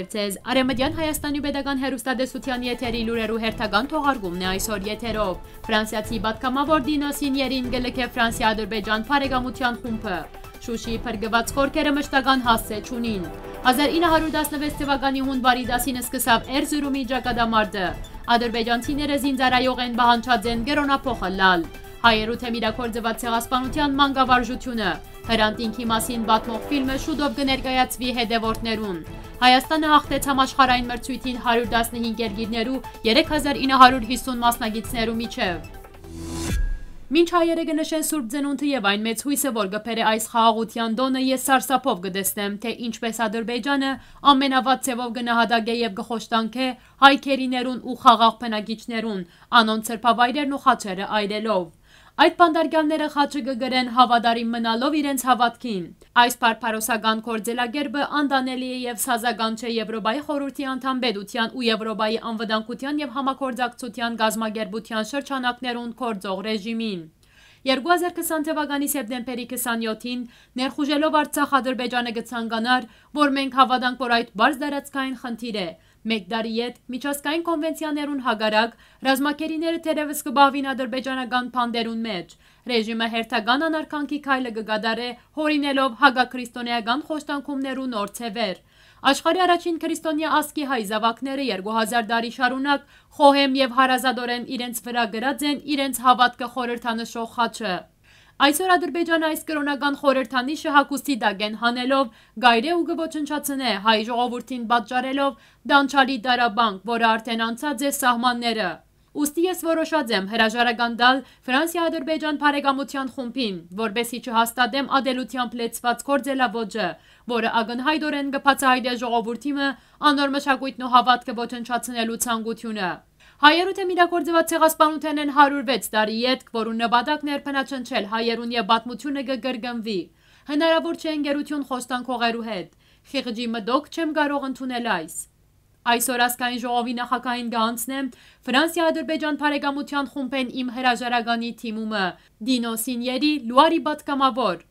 Բարև ձեզ։ Արեմդյան Հայաստանի Պետական Հերոստատեսության եթերի լուրերու հերթական թողարկումն է այսօր եթերով։ Ֆրանսիացի պատգամավոր Դինո Սինյերին գլխե Ֆրանսիա-Ադրբեջան բարեկամության խումբը։ Շուշի փրկված խորքերը մշտական հասցե ճունին։ 1916 թվականի հունվարի 10-ին սկսավ Էրզուրումի ճակատամարտը։ Ադրբեջանցիները զինծառայող են բանջած են Գերոնափոխը լալ։ Հայերու թեմիրակոր ձված ցեղասպանության մանկավարժությունը հրանտինքի մասին պատմող ֆիլմը շուտով կներկայացվի հետևորդներուն։ Հայաստանը հաղթեց համաշխարհային մրցույթին 115 երկիրներու 3950 մասնագետներու միջև։ Մինչ հայերը կնշեն Սուրբ Ձենունթը եւ այն մեծ հույսը, որ գբերե այս խաղաղության տոնը, ես սարսափով կտեսնեմ, թե ինչպես Ադրբեջանը ամենավատ ցևով կնահատակե եւ կխոշտանքե հայքերիներուն ու խաղաղ բնակիչներուն, անոնց սրբավայրերն ու խաչերը այրելով։ Այդ բանդարգյանները խաչը կգրեն հավադարին մնալով իրենց հավատքին։ Այս պարպարոսական կործելագերբը անդանելի է և սազագան չէ Եվրոբայի խորորդի անդամ բեդության ու Եվրոբայի անվդանքության և համակործակցության գազմագերբության շրջանակներուն կործող ռեժիմին։ 2020 թվականի սեպտեմբերի 27-ին ներխուժելով Արցախ Ադրբեջանը կցանկանար, որ մենք հավատանք, որ այդ բարձ դարածքային խնդիր է, Մեկդարիետ միջազգային կոնվենցիաներուն հագարակ ռազմակերիները թերևս կբավին ադրբեջանական փանդերուն մեջ։ Ռեժիմը հերթական անարգանքի քայլը կգադարե հորինելով հագաքրիստոնեական խոշտանքումներու նոր ցևեր։ Աշխարհի առաջին քրիստոնյա ասկի հայ զավակները 2000 դարի շարունակ խոհեմ եւ հարազատորեն իրենց վրա գրած են իրենց հավատքը խորհրդանշող խաչը։ Այսօր Ադրբեջանը այս կրոնական խորհրդանիշը հակոստի դագեն հանելով, գայրե ու գոչնչացնե հայ ժողովրդին պատճառելով դանչալի դարաբանկ, որը արդեն անցած է սահմանները։ Ոստի ես որոշած եմ հրաժարական դալ Ֆրանսիա-Ադրբեջան բարեկամության խումբին, որբեսի չհաստատեմ ադելությամբ լեցված կորձելավոճը, որը ագնհայդորեն գփացահայտի ժողովրդիմը անոր մշակույթն ու հավատքը ոչնչացնելու ցանկությունը։ Հայերութը միրակործված ցեղասպանության են 106 տարի ետք, որուն նպատակն էր փնաչնչել հայերուն եւ պատմությունը կգրգնվի։ Հնարավոր չէ ընկերություն խոստան քողերու հետ։ Խիղճի մդոք չեմ կարող ընդունել այս։ Այսօր ասկային ժողովի նախակային գանցնեմ Վրանսիա-Ադրբեջան բարեկամության խումբեն իմ հրաժարականի թիմումը, Դինո Սինյերի լուարի պատկամավոր,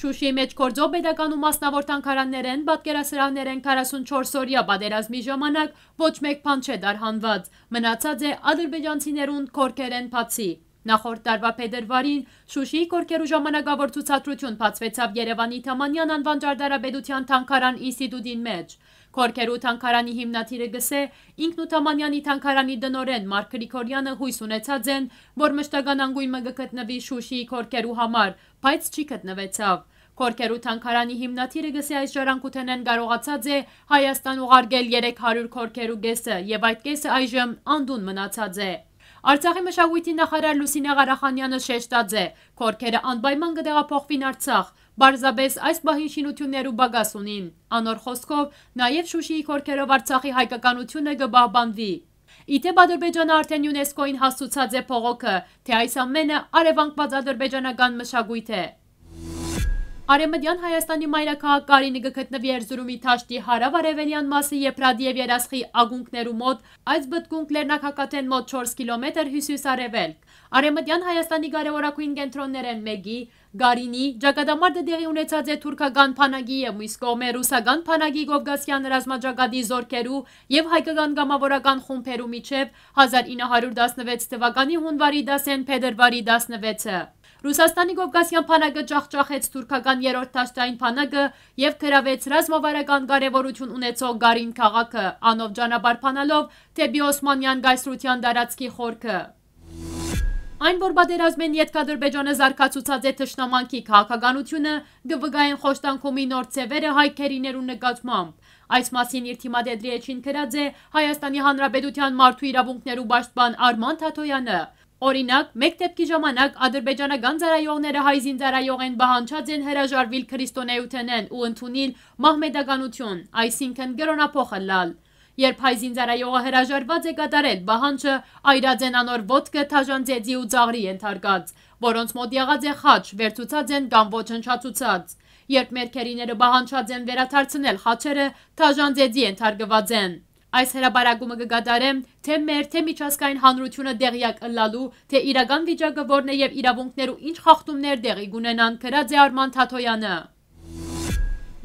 Շուշիի մեջ գործող pedagogical մասնավոր թանգարաններ են, պատկերասրահներ են 44-օրյա պատերազմի ժամանակ ոչ մեկ բան չէ դարհանված։ Մնացած է ադրբեջանցիներուն քորքերեն փացի։ Նախորդ տարվա փետրվարին Շուշիի կորկերու ժամանակավոր ցուցադրություն բացվեցավ Երևանի Թամանյան անվան ճարտարապետության թանգարան ինստիտուտին մեջ։ Քորքերու թանգարանի հիմնադիրը գսե ինքն ու Թամանյանի թանգարանի դնորեն Մարկ Գրիգորյանը հույս ունեցած են, որ մշտական անգույնը կգտնվի Շուշիի քորքերու համար, բայց չի գտնվեցավ։ Խորքերու թանքարանի հիմնաթիրը գսի այս ժարանքութենեն գարողացած է Հայաստան ուղարգել 300 խորքերու գեսը և այդ կեսը այժմ անդուն մնացած է։ Արցախի մշակույթի նախարար Լուսինե Ղարախանյանը շեշտած է, քորքերը անպայման կդեղափոխվին Արցախ, Բարձաբես այս բահին շինություններու բագաս ունին։ Անոր խոսքով նաև Շուշիի քորքերով Արցախի հայկականությունը կբահբանվի։ Իթեպ Ադրբեջանը արդեն ՅՈՒՆԵՍԿՕ-ին հասցուցած է փողոքը, թե այս ամենը արևանքված ադրբեջանական մշակույթ է։ Արեմդյան Հայաստանի մայրաքաղաք Կարինիգը գտնվի Էրզուրումի դաշտի հարավարևելյան մասի Եփրադի եւ Երասխի ագունքներու մոտ, այս բտկունք Լեռնակակաթեն մոտ 4 կիլոմետր հյուսիսարևելք։ Արեմդյան Հայաստանի կարևորագույն կենտրոններ են մեկի Գարինի ճակատամարտը դեղի ունեցած է թուրքական փանագի եւ մյուս կողմը ռուսական փանագի Կովկասյան ռազմաճակատի զորքերու եւ հայկական գամավորական խումբերու միջև 1916 թվականի հունվարի 10-ին փետրվարի 16-ը Ռուսաստանի Կովկասյան փանակը ճախճախեց թուրքական երրորդ դաշտային փանակը եւ գրավեց ռազմավարական կարեւորություն ունեցող Գարին քաղաքը, անով ճանապարհ փանալով դեպի Օսմանյան գայսրության դարածքի խորքը։ Այն որ պատերազմեն յետք Ադրբեջանը զարգացուցած է ճշնամանքի քաղաքականությունը, գվգային խոշտանքումի նոր ծևերը հայքերի ներու նկատմամբ։ Այս մասին իր թիմադեդրի էջին գրած է Հայաստանի Հանրապետության մարդու իրավունքներու պաշտպան Արման Թաթոյանը։ Օրինակ, մեկ դեպքի ժամանակ ադրբեջանական ծառայողները հայ զինծառայող են բանջած են հրաժարվել քրիստոնեութենեն ու ընդունել մահմեդականություն, այսինքն գրոնափոխը լալ։ Երբ հայ զինծառայողը հրաժարված է կատարել բանջը, այրած են անոր ոդկը թաժանձեզի ու ծաղրի ենթարկած, որոնց մոտ եղած է խաչ, վերցուցած են կամ ոչնչացուցած։ Երբ մերքերիները բանջած են վերաթարցնել խաչերը, թաժանձեզի ենթարկված են։ Այս հրաբարակումը կգադարեմ թե մեր, թե միջազգային հանրությունը դեղյակ ըլլալու, թե իրական վիճակը որն է և իրավունքներ ու ինչ խախտումներ դեղի գունենան, քրած է Արման Թաթոյանը։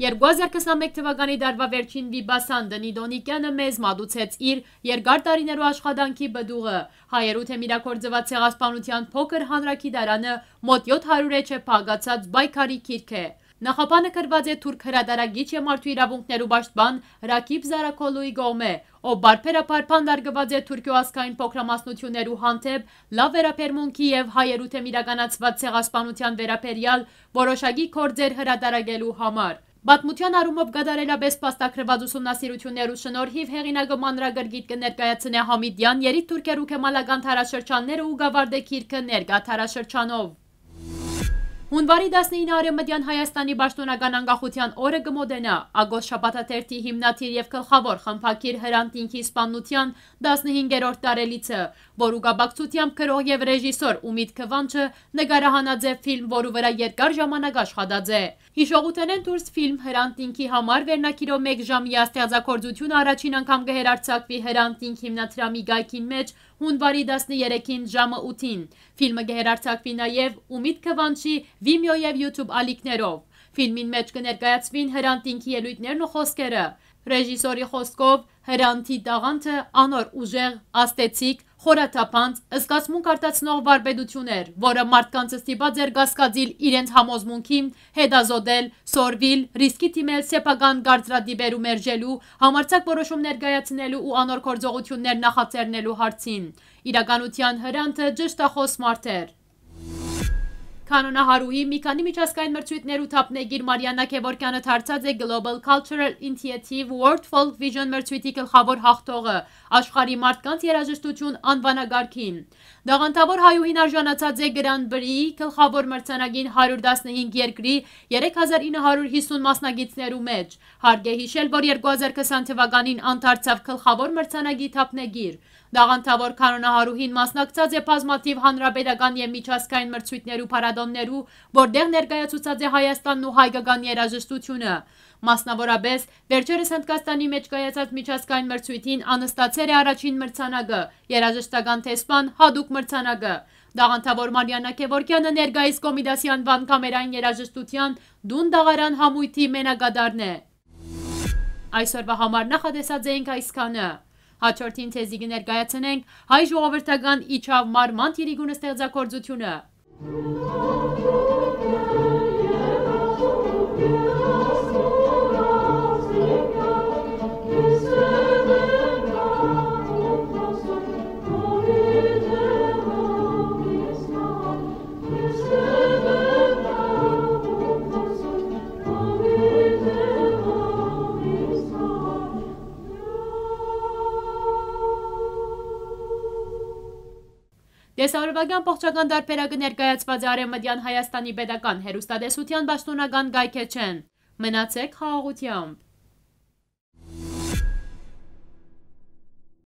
2021 թվականի դարվա վերջին Վիբասան Դնիդոնիկյանը մեզ մատուցեց իր երկար տարիներու աշխատանքի բդուղը։ Հայերութ է միրակործված ցեղասպանության փոքր հանրակի դարանը մոտ 700 է չէ պագացած բայքարի կիրք է։ Նախապանը կրված է թուրք հրադարագիչ է մարդու իրավունքներու բաշտբան Հրակիպ Զարակոլույի գողմ է, ով բարպերապար պանդարգված է թուրկյո ասկային փոքրամասնություններու հանդեպ լավ վերապերմունքի և հայերութեմ իրագանացված ցեղասպանության վերապերյալ որոշագի կործեր հրադարագելու համար։ Պատմության արումով գադարելաբես պաստակրված ուսումնասիրություններու շնորհիվ հեղինակը մանրագրգիտ կներկայացնե Համիդյան երիտ թուրքերու կեմալական թարաշրջանները ու գավարդեք իրկը ներգա թարաշրջանով։ Հունվարի 19-ը Արևմտյան Հայաստանի պաշտոնական անկախության օրը կմոդենա։ Ագոս շաբաթաթերթի հիմնադիր եւ գլխավոր խմփակիր Հրանտ Ինքի սպանության 15-րդ տարելիցը, որու կապակցությամբ գրող եւ ռեժիսոր Ումիդ Քվանչը նկարահանաձև ֆիլմ, որու վրա երկար ժամանակ աշխատած է։ Հիշողութենեն դուրս ֆիլմ Հրանտ Ինքի համար վերնակիրո 1 ժամի աստեղծագործությունը առաջին անգամ կհերարցակվի Հրանտ Ինք հիմնադրամի գայքին մեջ հունվարի 13-ին ժամը 8-ին։ Ֆիլմը կհերարցակվի նաեւ Ումիդ Քվանչի Vimeo եւ YouTube ալիքներով։ Ֆիլմին մեջ կներկայացվին հրանտինքի ելույթներն ու խոսքերը։ Ռեժիսորի խոսքով հրանտի տաղանդը անոր ուժեղ, աստեցիկ, խորաթափանց, զգացմունք արտացնող վարպետություն էր, որը մարդկանց ստիպած էր գասկածիլ իրենց համոզմունքին, հետազոտել, սորվել, ռիսկի դիմել սեփական կարծրատիպերում մերժելու, համարձակ որոշումներ կայացնելու ու անոր գործողություններ նախաձեռնելու հարցին։ Իրականության հրանտը ճշտախոս մարդ էր։ Կանոնահարուհի մի քանի միջազգային մրցույթներ ու թափնեգիր Մարիանա Քևորքյանը դարձած է Global Cultural Initiative World Folk Vision մրցույթի գլխավոր հաղթողը աշխարհի մարդկանց երաժշտություն անվանագարքին։ Դաղանթավոր հայուհին արժանացած է Grand Prix գլխավոր մրցանակին 115 երկրի 3950 մասնագետներու մեջ։ Հարկ է հիշել, որ 2020 թվականին անդարձավ գլխավոր մրցանակի թափնեգիր Դաղանթավոր կանոնահարուհին մասնակցած է պազմաթիվ հանրաբերական և միջասկային մրցույթներու պարադոններու, որդեղ ներկայացուցած է Հայաստանն ու հայգական երաժշտությունը։ Մասնավորապես, վերջերս Հնդկաստանի մեջ կայացած միջազգային մրցույթին անստացեր է առաջին մրցանակը, երաժշտական թեսպան հադուկ մրցանակը։ Դաղանթավոր Մարիանա Քևորքյանը ներկայիս Կոմիդասյան վան կամերային երաժշտության դուն դաղարան համույթի մենակադարն է։ Այսօրվա համար նախադեսած էինք այսքանը։ Հաջորդին թեզիկը ներկայացնենք հայ ժողովրդական իջավ մարմանդ երիգունը ստեղծագործությունը։ Եսարվագյան պողջական դարբերակը ներկայացված է արևմտյան Հայաստանի պետական հերուստադեսության բաշտոնական գայքեչեն։ Մնացեք խաղաղությամբ։